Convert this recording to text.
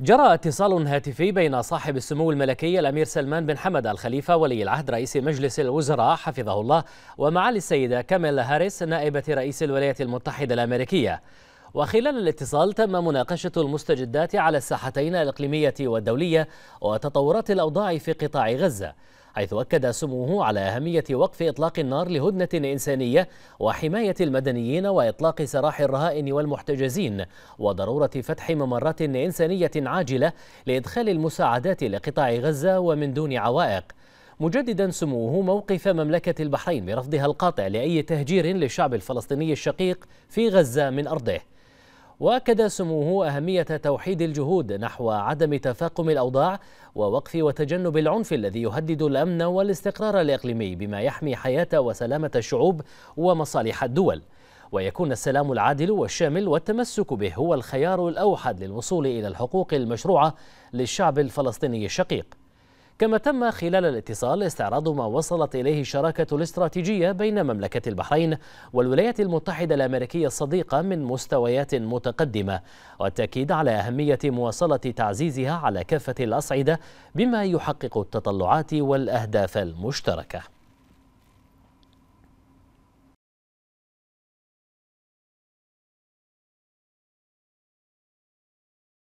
جرى اتصال هاتفي بين صاحب السمو الملكي الأمير سلمان بن حمد الخليفة ولي العهد رئيس مجلس الوزراء حفظه الله ومعالي السيدة كاميلا هاريس نائبة رئيس الولايات المتحدة الأمريكية وخلال الاتصال تم مناقشة المستجدات على الساحتين الإقليمية والدولية وتطورات الأوضاع في قطاع غزة حيث أكد سموه على أهمية وقف إطلاق النار لهدنة إنسانية وحماية المدنيين وإطلاق سراح الرهائن والمحتجزين وضرورة فتح ممرات إنسانية عاجلة لإدخال المساعدات لقطاع غزة ومن دون عوائق مجددا سموه موقف مملكة البحرين برفضها القاطع لأي تهجير للشعب الفلسطيني الشقيق في غزة من أرضه واكد سموه اهميه توحيد الجهود نحو عدم تفاقم الاوضاع ووقف وتجنب العنف الذي يهدد الامن والاستقرار الاقليمي بما يحمي حياه وسلامه الشعوب ومصالح الدول ويكون السلام العادل والشامل والتمسك به هو الخيار الاوحد للوصول الى الحقوق المشروعه للشعب الفلسطيني الشقيق كما تم خلال الاتصال استعراض ما وصلت إليه الشراكة الاستراتيجية بين مملكة البحرين والولايات المتحدة الأمريكية الصديقة من مستويات متقدمة والتأكيد على أهمية مواصلة تعزيزها على كافة الأصعدة بما يحقق التطلعات والأهداف المشتركة